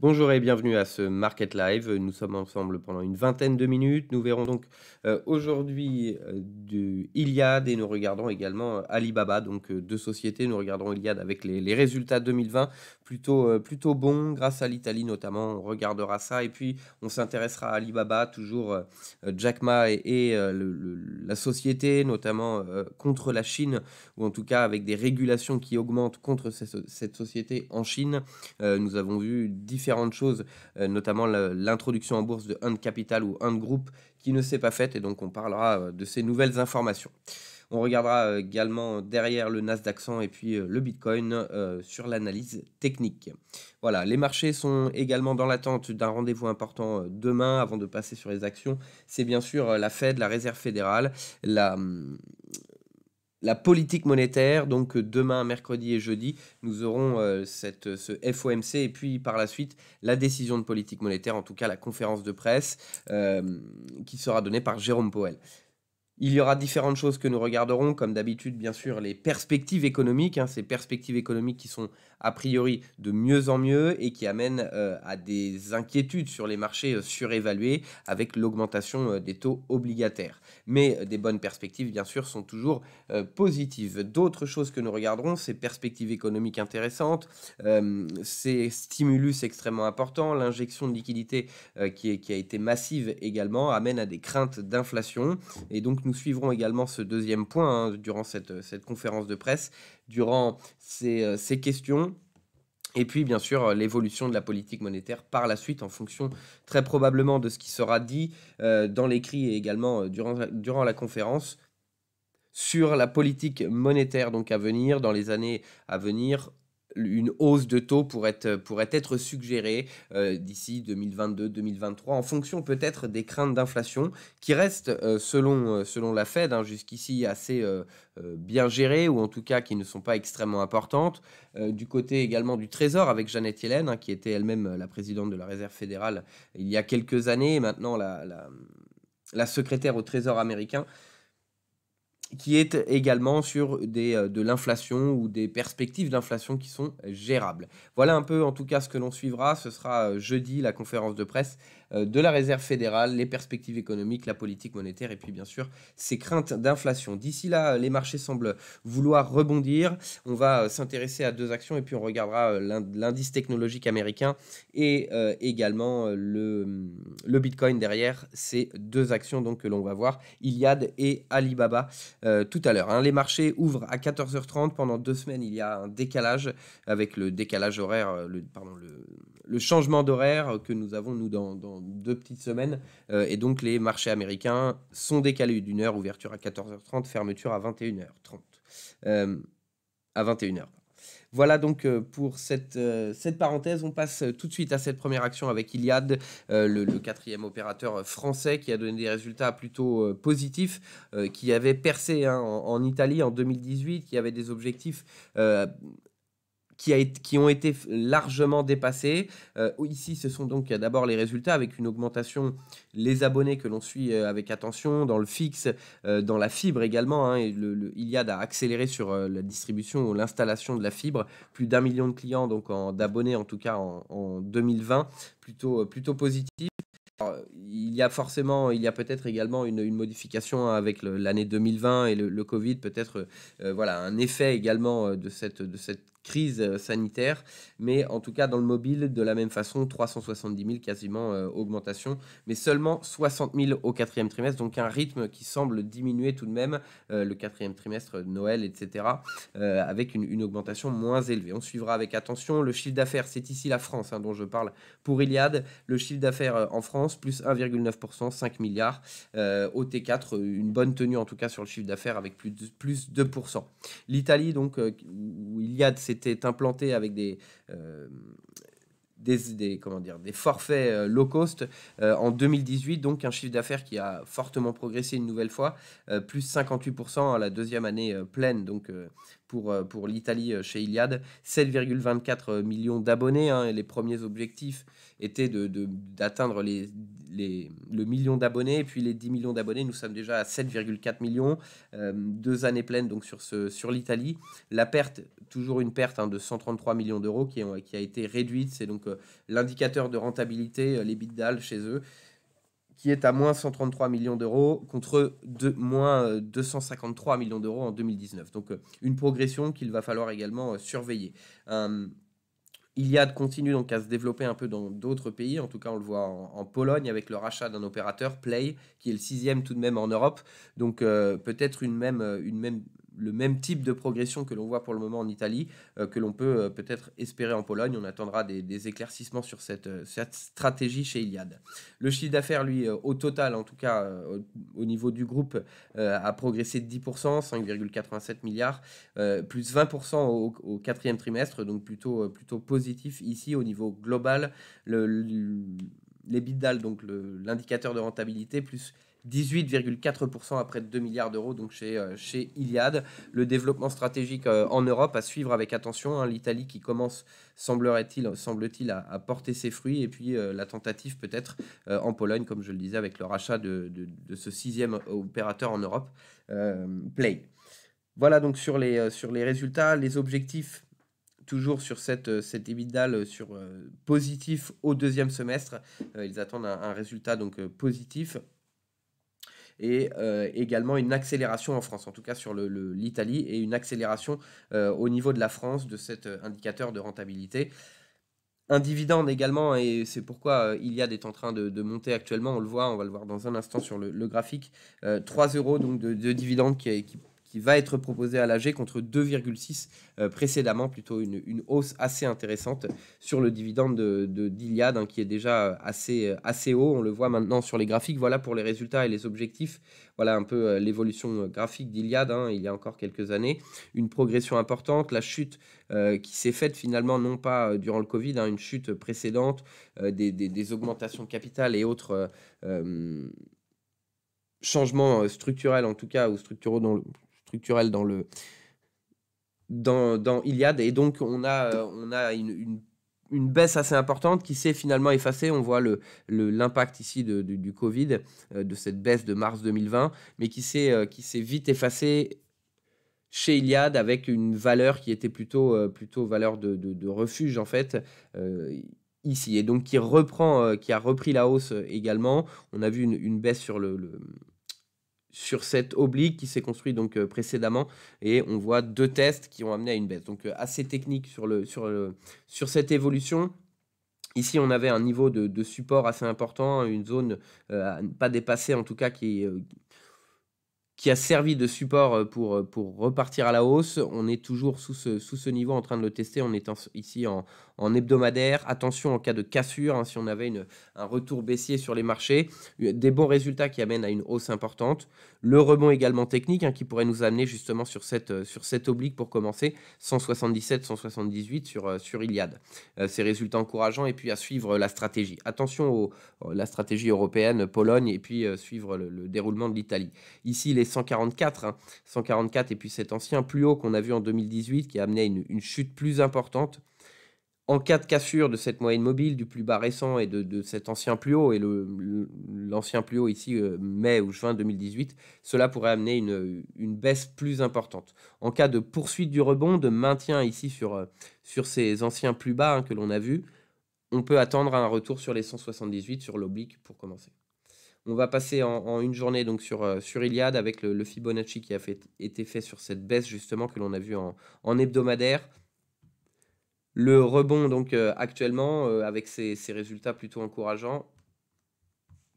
Bonjour et bienvenue à ce Market Live. Nous sommes ensemble pendant une vingtaine de minutes. Nous verrons donc euh, aujourd'hui euh, du Iliad et nous regardons également euh, Alibaba, donc deux sociétés. Nous regardons Iliad avec les, les résultats 2020 plutôt, plutôt bons grâce à l'Italie notamment. On regardera ça et puis on s'intéressera à Alibaba, toujours Jack Ma et, la société notamment contre la Chine ou en tout cas avec des régulations qui augmentent contre cette société en Chine. nous avons vu différents différentes choses, euh, notamment l'introduction en bourse de un Capital ou un groupe qui ne s'est pas faite et donc on parlera euh, de ces nouvelles informations. On regardera euh, également derrière le Nasdaq 100 et puis le Bitcoin sur l'analyse technique. Voilà, les marchés sont également dans l'attente d'un rendez-vous important demain avant de passer sur les actions. C'est bien sûr la Fed, la Réserve fédérale, la hum, la politique monétaire. Donc euh, demain, mercredi et jeudi, nous aurons euh, cette, ce FOMC et puis par la suite la décision de politique monétaire, en tout cas la conférence de presse euh, qui sera donnée par Jérôme Powell. Il y aura différentes choses que nous regarderons, comme d'habitude, bien sûr, les perspectives économiques, hein, ces perspectives économiques qui sont a priori de mieux en mieux et qui amène euh, à des inquiétudes sur les marchés euh, surévalués avec l'augmentation euh, des taux obligataires. Mais des bonnes perspectives, bien sûr, sont toujours positives. D'autres choses que nous regarderons, ces perspectives économiques intéressantes, ces stimulus extrêmement importants, l'injection de liquidités qui, a été massive également, amène à des craintes d'inflation. Et donc nous suivrons également ce deuxième point hein, durant cette, cette conférence de presse, durant euh, ces, questions. Et puis, bien sûr, euh, l'évolution de la politique monétaire par la suite, en fonction très probablement de ce qui sera dit euh, dans l'écrit et également durant, durant la conférence sur la politique monétaire donc à venir dans les années à venir une hausse de taux pourrait, être suggérée euh, d'ici 2022-2023, en fonction peut-être des craintes d'inflation qui restent, euh, euh, selon, la Fed, hein, jusqu'ici assez bien gérées, ou en tout cas qui ne sont pas extrêmement importantes. du côté également du Trésor, avec Jeannette Yellen, hein, qui était elle-même la présidente de la Réserve fédérale il y a quelques années, maintenant la secrétaire au Trésor américain qui est également sur des, euh, de l'inflation ou des perspectives d'inflation qui sont gérables. Voilà un peu en tout cas ce que l'on suivra. Ce sera euh, jeudi la conférence de presse euh, de la réserve fédérale, les perspectives économiques, la politique monétaire et puis bien sûr ces craintes d'inflation. D'ici là, les marchés semblent vouloir rebondir. On va euh, s'intéresser à deux actions et puis on regardera euh, l'indice technologique américain et également le, hum, le, Bitcoin derrière ces deux actions donc, que l'on va voir, Iliad et Alibaba tout à l'heure. Hein. Les marchés ouvrent à 14h30. Pendant deux semaines, il y a un décalage avec le décalage horaire, le, pardon, le, changement d'horaire que nous avons nous dans deux petites semaines. Euh, et donc, les marchés américains sont décalés d'une heure, ouverture à 14h30, fermeture à 21h30. Euh, à 21h. Voilà donc euh, pour cette, cette, parenthèse. On passe tout de suite à cette première action avec Iliad, le, quatrième opérateur français qui a donné des résultats plutôt positifs, qui avait percé hein, en, Italie en 2018, qui avait des objectifs qui, a qui ont été largement dépassés. Euh, oh, ici, ce sont donc d'abord les résultats avec une augmentation, les abonnés que l'on suit euh, avec attention, dans le fixe, euh, dans la fibre également. Hein, et le, Iliad a accéléré sur la distribution ou l'installation de la fibre. Plus d'un million de clients, donc d'abonnés en tout cas en, 2020, plutôt, plutôt positif il y a forcément, il y a peut-être également une, modification avec l'année 2020 et le, Covid, peut-être euh, voilà un effet également euh, de cette, de cette crise euh, sanitaire, mais en tout cas dans le mobile, de la même façon, 370 000 quasiment augmentation, mais seulement 60 000 au quatrième trimestre, donc un rythme qui semble diminuer tout de même le quatrième trimestre, Noël, etc., avec une, augmentation moins élevée. On suivra avec attention le chiffre d'affaires, c'est ici la France hein, dont je parle pour Iliade, le chiffre d'affaires en France, plus 1, 9% 5 milliards. Euh, au T4, euh, une bonne tenue en tout cas sur le chiffre d'affaires avec plus de, plus 2%. L'Italie, donc, euh, où Iliad s'était implanté avec des, des, comment dire, des forfaits euh, low cost euh, en 2018, donc un chiffre d'affaires qui a fortement progressé une nouvelle fois, euh, plus 58% à la deuxième année pleine, donc pour, pour l'Italie chez Iliad, 7,24 millions d'abonnés, hein, les premiers objectifs étaient d'atteindre de, d'atteindre les les, le million d'abonnés et puis les 10 millions d'abonnés. Nous sommes déjà à 7,4 millions, deux années pleines donc sur, ce, sur l'Italie. La perte, toujours une perte hein, de 133 millions d'euros qui, qui, a été réduite. C'est donc l'indicateur de rentabilité, euh, les dalle chez eux, qui est à moins 133 millions d'euros contre de, moins 253 euh, millions d'euros en 2019. Donc euh, une progression qu'il va falloir également surveiller. Iliad continue donc à se développer un peu dans d'autres pays, en tout cas on le voit en, Pologne avec le rachat d'un opérateur Play, qui est le sixième tout de même en Europe, donc peut-être une même, une même le même type de progression que l'on voit pour le moment en Italie, euh, que l'on peut euh, peut-être espérer en Pologne. On attendra des, éclaircissements sur euh, cette, stratégie chez Iliad. Le chiffre d'affaires, lui, au total, en tout cas au niveau du groupe, a progressé de 10%, 5,87 milliards, plus 20% au, quatrième trimestre, donc plutôt, plutôt positif ici au niveau global. Le, le donc l'indicateur de rentabilité, plus 18,4% après de 2 milliards d'euros donc chez, euh, chez Iliad. Le développement stratégique euh, en Europe à suivre avec attention. Hein. L'Italie qui commence, semblerait-il, semble-t-il, à, porter ses fruits. Et puis euh, la tentative peut-être en Pologne, comme je le disais, avec le rachat de, de, ce sixième opérateur en Europe, Play. Voilà donc sur les, sur les résultats, les objectifs toujours sur cette, cette EBITDA sur, positif au deuxième semestre. ils attendent un, résultat donc positif et euh, également une accélération en France, en tout cas sur l'Italie, le, l'Italie et une accélération euh, au niveau de la France de cet euh, indicateur de rentabilité. Un dividende également, et c'est pourquoi Iliad est en train de, monter actuellement, on le voit, on va le voir dans un instant sur le, graphique, 3 euros donc de, dividende qui, qui va être proposé à l'AG contre 2,6 euh, précédemment, plutôt une, hausse assez intéressante sur le dividende de, hein, qui est déjà euh, assez, euh, assez haut. On le voit maintenant sur les graphiques. Voilà pour les résultats et les objectifs. Voilà un peu l'évolution graphique d'Iliad hein, il y a encore quelques années. Une progression importante, la chute qui s'est faite finalement non pas durant le Covid, hein, une chute précédente, des, augmentations de capital et autres changements structurels en tout cas ou structuraux dans le, structurel dans le dans, dans, Iliade et donc on a euh, on a une, une, baisse assez importante qui s'est finalement effacée. On voit l'impact le, l'impact ici de, du Covid, euh, de cette baisse de mars 2020, mais euh, qui s'est vite effacée chez Iliade avec une valeur qui était plutôt, plutôt valeur de, de, refuge en fait ici et donc qui reprend qui a repris la hausse également on a vu une, baisse sur le sur cette oblique qui s'est construite donc euh, précédemment et on voit deux tests qui ont amené à une baisse. Donc euh, assez technique sur, le, sur, sur cette évolution. Ici, on avait un niveau de, support assez important, une zone euh, pas dépasser en tout cas qui, qui a servi de support euh, pour, euh, pour repartir à la hausse. On est toujours sous ce, sous ce niveau en train de le tester. On est ici en, en, hebdomadaire. Attention en cas de cassure, hein, si on avait une, un retour baissier sur les marchés. Euh, des bons résultats qui amènent à une hausse importante. Le rebond également technique hein, qui pourrait nous amener justement sur cette, sur cette oblique pour commencer. 177, 178 sur, sur Iliad. ces résultats encourageants et puis à suivre la stratégie. Attention à la stratégie européenne, Pologne et puis suivre le, le, déroulement de l'Italie. Ici, les 144, 144 hein. et puis cet ancien plus haut qu'on a vu en 2018 qui a amené une, chute plus importante. En cas de cassure de cette moyenne mobile, du plus bas récent et de, cet ancien plus haut, et l'ancien plus haut ici, euh, mai ou juin 2018, cela pourrait amener une, une, baisse plus importante. En cas de poursuite du rebond, de maintien ici sur, euh, sur ces anciens plus bas hein, que l'on a vus, on peut attendre un retour sur les 178 sur l'oblique pour commencer. On va passer en, une journée donc sur, euh, sur avec le, Fibonacci qui a été fait sur cette baisse justement que l'on a vu en, hebdomadaire. Le rebond donc euh, actuellement euh, avec ces résultats plutôt encourageants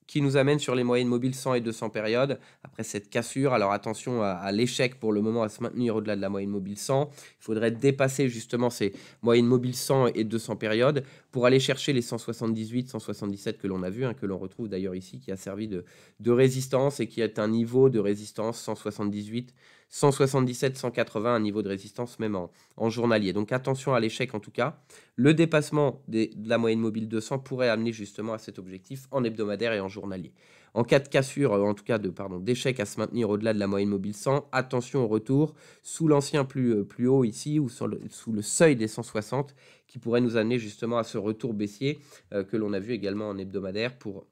qui nous amène sur les moyennes mobiles 100 et 200 périodes après cette cassure. Alors attention à, à l'échec pour le moment à se maintenir au-delà de la moyenne mobile 100. Il faudrait dépasser justement ces moyennes mobiles 100 et 200 périodes pour aller chercher les 178, 177 que l'on a vu, hein, que l'on retrouve d'ailleurs ici, qui a servi de, résistance et qui est un niveau de résistance 178, 177, 180, un niveau de résistance même en, journalier. Donc attention à l'échec en tout cas. Le dépassement de la moyenne mobile 200 pourrait amener justement à cet objectif en hebdomadaire et en journalier. En cas de cassure, euh, en tout cas de pardon d'échec à se maintenir au-delà de la moyenne mobile 100, attention au retour sous l'ancien plus, euh, plus haut ici ou sous le seuil des 160 qui pourrait nous amener justement à ce retour baissier euh, que l'on a vu également en hebdomadaire pour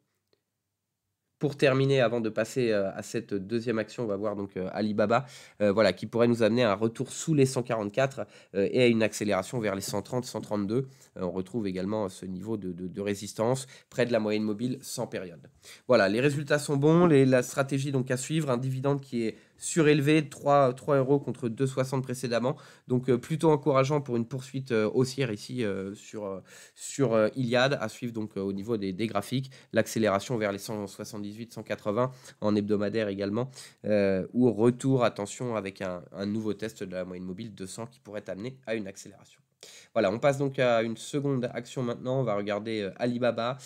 pour terminer, avant de passer euh, à cette deuxième action, on va voir donc euh, Alibaba, euh, voilà, qui pourrait nous amener à un retour sous les 144 et à une accélération vers les 130, 132. on retrouve également ce niveau de, résistance près de la moyenne mobile sans période. Voilà, les résultats sont bons, les, la stratégie donc à suivre, un dividende qui est surélevé, 3, euros contre 2,60 précédemment. Donc euh, plutôt encourageant pour une poursuite euh, haussière ici euh, sur, sur Iliad, à suivre donc au niveau des, graphiques, l'accélération vers les 178, 180 en hebdomadaire également, ou retour, attention, avec un, un nouveau test de la moyenne mobile 200 qui pourrait amener à une accélération. Voilà, on passe donc à une seconde action maintenant. On va regarder euh, Alibaba.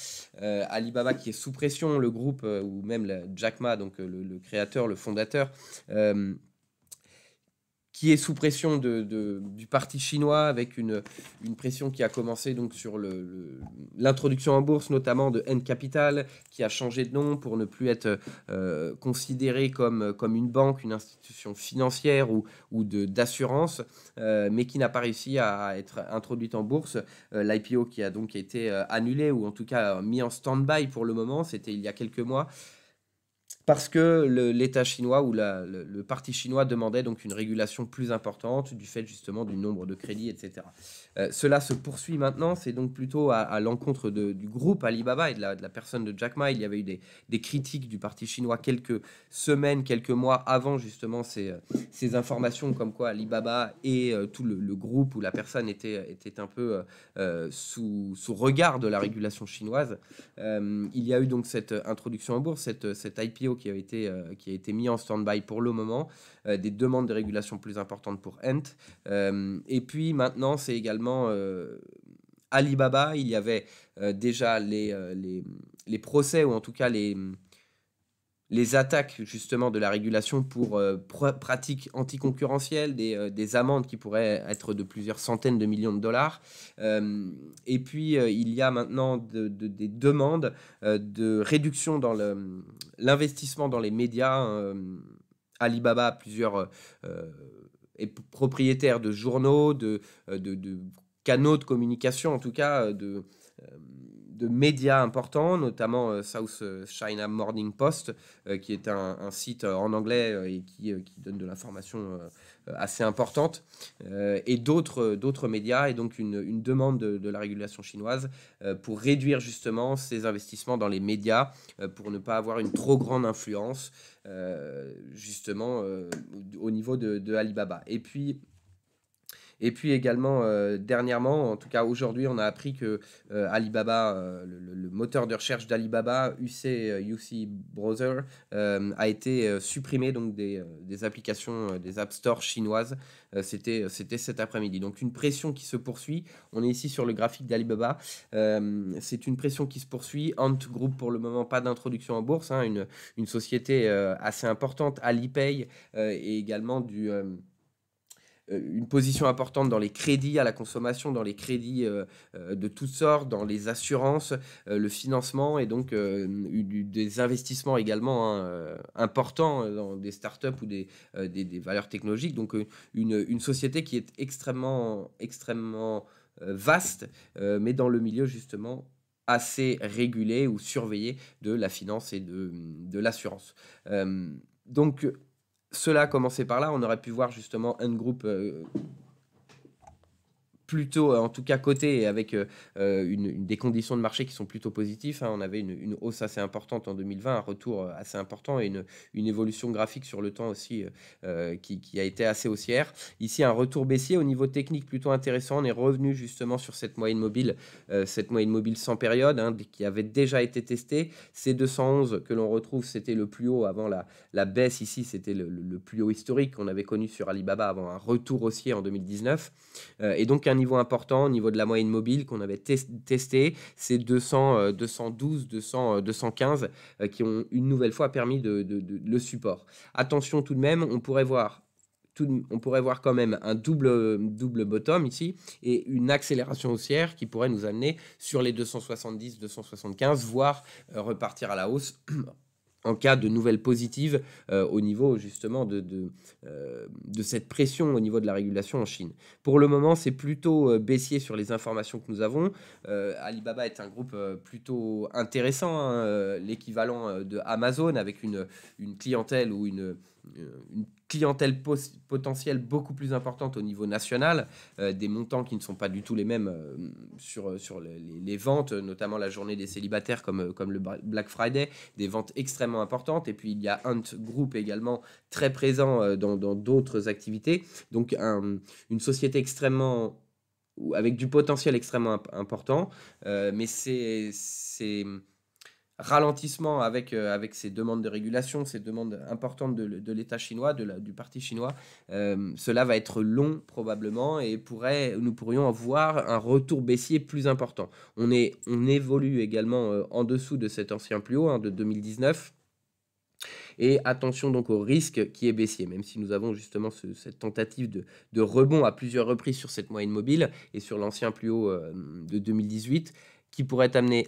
Euh, Alibaba qui est sous pression, le groupe, euh, ou même la, Jack Ma, donc le, créateur, le fondateur, qui est sous pression de, du parti chinois, avec une, une pression qui a commencé donc sur l'introduction le, l'introduction en bourse notamment de N Capital, qui a changé de nom pour ne plus être euh, considéré comme, comme une banque, une institution financière ou, ou d'assurance, euh, mais qui n'a pas réussi à être introduite en bourse. Euh, L'IPO qui a donc été annulée, ou en tout cas mis en stand-by pour le moment, c'était il y a quelques mois parce que l'État chinois ou le, parti chinois demandait donc une régulation plus importante du fait justement du nombre de crédits, etc. Euh, cela se poursuit maintenant, c'est donc plutôt à, l'encontre du groupe Alibaba et de la, personne de Jack Ma. Il y avait eu des, critiques du parti chinois quelques semaines, quelques mois avant justement ces, ces informations comme quoi Alibaba et euh, tout le, groupe ou la personne était, était un peu euh, sous, regard de la régulation chinoise. il y a eu donc cette introduction en bourse, cette, cette IPO qui a été, euh, qui a été mis en stand-by pour le moment, euh, des demandes de régulation plus importantes pour Ent. Euh, et puis maintenant, c'est également Alibaba. Il y avait déjà les, les, procès, ou en tout cas les les attaques justement de la régulation pour euh, pratiques anticoncurrentielles, euh, des, amendes qui pourraient être de plusieurs centaines de millions de dollars. Euh, et puis il y a maintenant des demandes de réduction dans l'investissement dans les médias. Alibaba plusieurs propriétaires de journaux, de, de, canaux de communication, en tout cas de de médias importants, notamment euh, South euh, China Morning Post, euh, qui est un, site en anglais et qui, qui, donne de l'information assez importante, et d'autres, d'autres médias, et donc une, demande de, la régulation chinoise pour réduire justement ces investissements dans les médias, pour ne pas avoir une trop grande influence justement au niveau de, de Alibaba. Et puis, et puis également, euh, dernièrement, en tout cas aujourd'hui, on a appris que euh, Alibaba, euh, le, moteur de recherche d'Alibaba, UC, UC Browser, a été supprimé donc des, applications des App Store chinoises. C'était cet après-midi. Donc une pression qui se poursuit. On est ici sur le graphique d'Alibaba. C'est une pression qui se poursuit. Ant Group, pour le moment, pas d'introduction en bourse. Hein. une, une, société assez importante. Alipay et également du euh, une position importante dans les crédits à la consommation, dans les crédits euh, euh, de toutes sortes, dans les assurances, le financement et donc des investissements également hein, importants dans des startups ou des, valeurs technologiques. Donc une, une, société qui est extrêmement, extrêmement vaste, mais dans le milieu justement assez régulé ou surveillé de la finance et de, de l'assurance. donc cela a commencé par là. On aurait pu voir justement un groupe euh, plutôt, euh, en tout cas côté, avec euh, euh, une, des conditions de marché qui sont plutôt positives. Hein. On avait une, hausse assez importante en 2020, un retour assez important et une, évolution graphique sur le temps aussi qui, a été assez haussière. Ici, un retour baissier au niveau technique plutôt intéressant. On est revenu justement sur cette moyenne mobile, cette moyenne mobile sans période hein, qui avait déjà été testée. Ces 211 que l'on retrouve, c'était le plus haut avant la, baisse. Ici, c'était le, le, plus haut historique qu'on avait connu sur Alibaba avant un retour haussier en 2019. et donc, un niveau important, au niveau de la moyenne mobile qu'on avait testé, c'est 200, 212, 200, 215 qui ont une nouvelle fois permis de, le support. Attention tout de même, on pourrait voir on pourrait voir quand même un double, double bottom ici et une accélération haussière qui pourrait nous amener sur les 270, 275, voire euh, repartir à la hausse en cas de nouvelles positives euh, au niveau justement de, euh, de, cette pression au niveau de la régulation en Chine. Pour le moment, c'est plutôt euh, baissier sur les informations que nous avons. Alibaba est un groupe plutôt intéressant, hein, l'équivalent de Amazon avec une, une clientèle ou une, euh, une clientèle potentielle beaucoup plus importante au niveau national, euh, des montants qui ne sont pas du tout les mêmes euh, sur, sur les, ventes, notamment la journée des célibataires comme, comme le Black Friday, des ventes extrêmement importantes. Et puis il y a Hunt Group également très présent dans d'autres activités. Donc une société extrêmement avec du potentiel extrêmement important, mais c'est ralentissement avec, euh, avec ces demandes de régulation, ces demandes importantes de, l'État chinois, de du parti chinois, euh, cela va être long probablement et pourrait, nous pourrions avoir un retour baissier plus important. On, est, on évolue également euh, en dessous de cet ancien plus haut hein, de 2019. Et attention donc au risque qui est baissier, même si nous avons justement cette tentative de, de, rebond à plusieurs reprises sur cette moyenne mobile et sur l'ancien plus haut de 2018 qui pourrait amener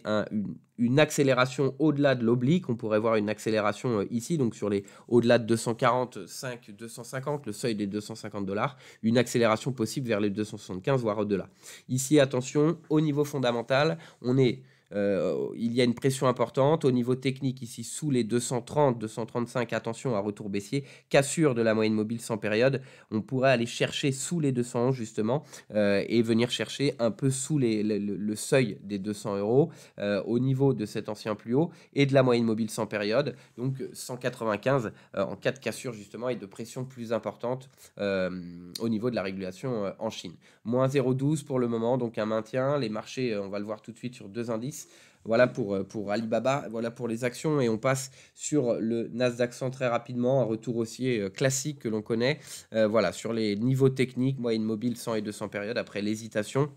une, accélération au-delà de l'oblique. On pourrait voir une accélération euh, ici, donc sur les au-delà de 245, 250, le seuil des 250 dollars, une accélération possible vers les 275, voire au-delà. Ici, attention, au niveau fondamental, on est euh, il y a une pression importante au niveau technique ici sous les 230, 235, attention à retour baissier, cassure de la moyenne mobile sans période. On pourrait aller chercher sous les 211 justement euh, et venir chercher un peu sous le, seuil des 200 euros euh, au niveau de cet ancien plus haut et de la moyenne mobile sans période, donc 195 en cas de cassure justement et de pression plus importante au niveau de la régulation en Chine. Moins 0,12 pour le moment, donc un maintien. Les marchés, on va le voir tout de suite sur deux indices voilà pour, euh, pour Alibaba, voilà pour les actions. Et on passe sur le Nasdaq 100 très rapidement, un retour haussier euh, classique que l'on connaît. Euh, voilà, sur les niveaux techniques, moyenne mobile 100 et 200 périodes, après l'hésitation.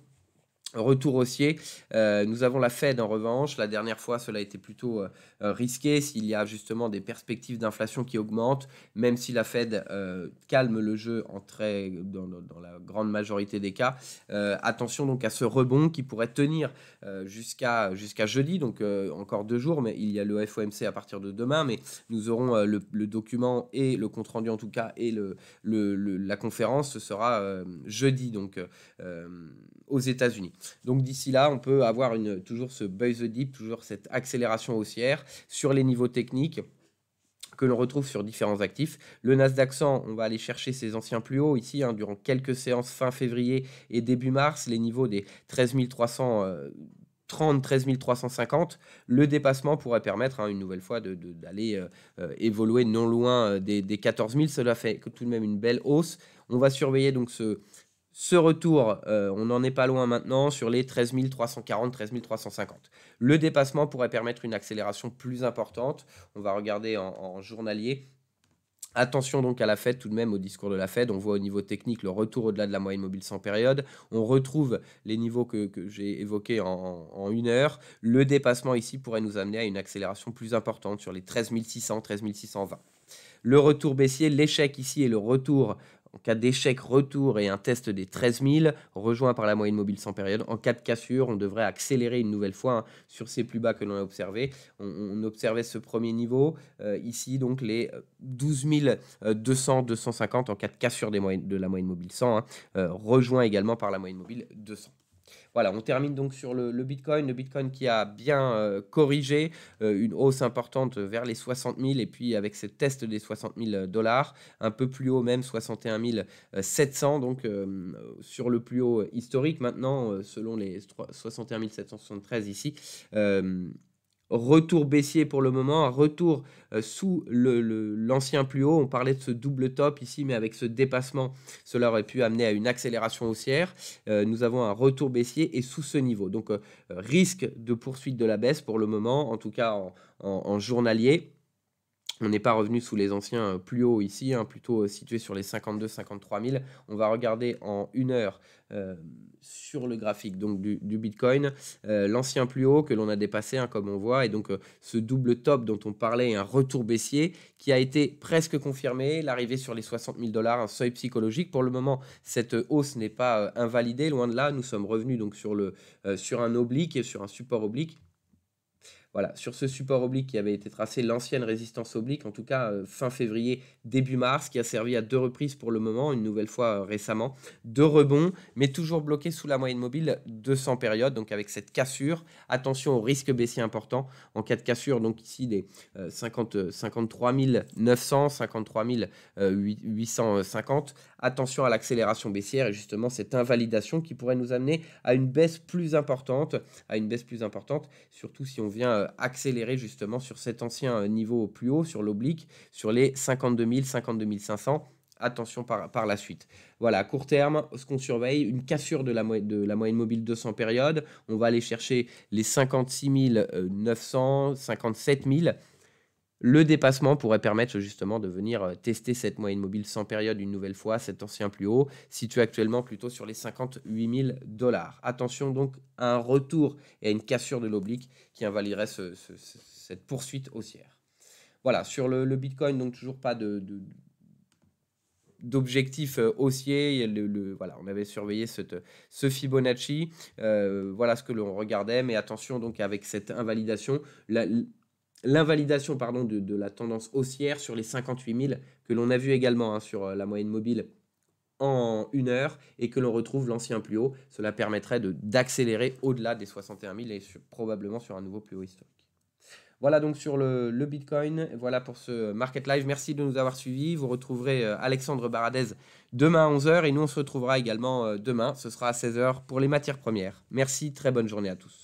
Retour haussier. Euh, nous avons la Fed en revanche. La dernière fois, cela a été plutôt euh, euh, risqué s'il y a justement des perspectives d'inflation qui augmentent. Même si la Fed calme le jeu en très, dans, la grande majorité des cas, attention donc à ce rebond qui pourrait tenir jusqu'à jusqu'à jeudi, donc encore deux jours. Mais il y a le FOMC à partir de demain, mais nous aurons le, document et le compte rendu en tout cas et le la conférence. Ce sera jeudi donc aux États-Unis. Donc d'ici là, on peut avoir toujours ce buy the dip, toujours cette accélération haussière sur les niveaux techniques que l'on retrouve sur différents actifs. Le Nasdaq 100, on va aller chercher ses anciens plus hauts ici, hein, durant quelques séances fin février et début mars, les niveaux des 13 30 13 350, le dépassement pourrait permettre hein, une nouvelle fois d'aller euh, euh, évoluer non loin euh, des, des 14 000. Cela fait tout de même une belle hausse. On va surveiller donc ce, ce retour, euh, on n'en est pas loin maintenant, sur les 13 340, 13 350. Le dépassement pourrait permettre une accélération plus importante. On va regarder en, journalier. Attention donc à la Fed, tout de même au discours de la Fed. On voit au niveau technique le retour au-delà de la moyenne mobile sans période. On retrouve les niveaux que, j'ai évoqués en, en, une heure. Le dépassement ici pourrait nous amener à une accélération plus importante sur les 13 600, 13 620 le retour baissier, l'échec ici et le retour en cas d'échec retour et un test des 13 000, rejoint par la moyenne mobile sans période. En cas de cassure, on devrait accélérer une nouvelle fois hein, sur ces plus bas que l'on a observés. On, observait ce premier niveau, euh, ici donc les 12 200, 250 en cas de cassure des de la moyenne mobile 100, hein, euh, rejoint également par la moyenne mobile 200. Voilà, on termine donc sur le, Bitcoin. Le Bitcoin qui a bien euh, corrigé euh, une hausse importante vers les 60 000 et puis avec ce test des 60 000 euh, dollars, un peu plus haut même, 61 700, donc sur le plus haut historique maintenant, selon les 61 773 ici retour baissier pour le moment, un retour euh, sous l'ancien plus haut. On parlait de ce double top ici, mais avec ce dépassement, cela aurait pu amener à une accélération haussière. Euh, nous avons un retour baissier et sous ce niveau. Donc euh, risque de poursuite de la baisse pour le moment, en tout cas en journalier. On n'est pas revenu sous les anciens euh, plus hauts ici, hein, plutôt euh, situé sur les 52-53 000. On va regarder en une heure euh, sur le graphique donc du, Bitcoin l'ancien plus haut que l'on a dépassé, hein, comme on voit, et donc ce double top dont on parlait, un retour baissier qui a été presque confirmé, l'arrivée sur les 60 000 dollars, un seuil psychologique. Pour le moment, cette hausse n'est pas invalidée, loin de là. Nous sommes revenus donc sur, le, sur un oblique, et sur un support oblique voilà, sur ce support oblique qui avait été tracé l'ancienne résistance oblique, en tout cas euh, fin février, début mars, qui a servi à deux reprises pour le moment, une nouvelle fois euh, récemment, deux rebonds, mais toujours bloqué sous la moyenne mobile 200 périodes, donc avec cette cassure. Attention au risque baissier important en cas de cassure, donc ici des 50, 53 900, 53 850 attention à l'accélération baissière et justement cette invalidation qui pourrait nous amener à une baisse plus importante, à une baisse plus importante, surtout si on vient euh, accélérer justement sur cet ancien euh, niveau plus haut, sur l'oblique, sur les 52 000, 52 500 attention par, par, la suite. Voilà, à court terme, ce qu'on surveille, une cassure de la, de la moyenne mobile 200 périodes. On va aller chercher les 56 900, 57 000 le dépassement pourrait permettre justement de venir euh, tester cette moyenne mobile sans période une nouvelle fois, cet ancien plus haut, situé actuellement plutôt sur les 58 000 dollars. Attention donc à un retour et à une cassure de l'oblique qui invaliderait cette poursuite haussière. Voilà, sur le, Bitcoin, donc toujours pas de, de euh, voilà, on avait surveillé ce Fibonacci. Euh, voilà ce que l'on regardait. Mais attention donc avec cette invalidation. La, l'invalidation pardon, de, la tendance haussière sur les 58 000 que l'on a vu également hein, sur euh, la moyenne mobile en une heure et que l'on retrouve l'ancien plus haut. Cela permettrait d'accélérer au-delà des 61 000 et probablement sur un nouveau plus haut historique. Voilà donc sur le, Bitcoin. Voilà pour ce Market Live. Merci de nous avoir suivis. Vous retrouverez euh, Alexandre Baradez demain à 11h et nous on se retrouvera également euh, demain. Ce sera à 16h pour les matières premières. Merci, très bonne journée à tous.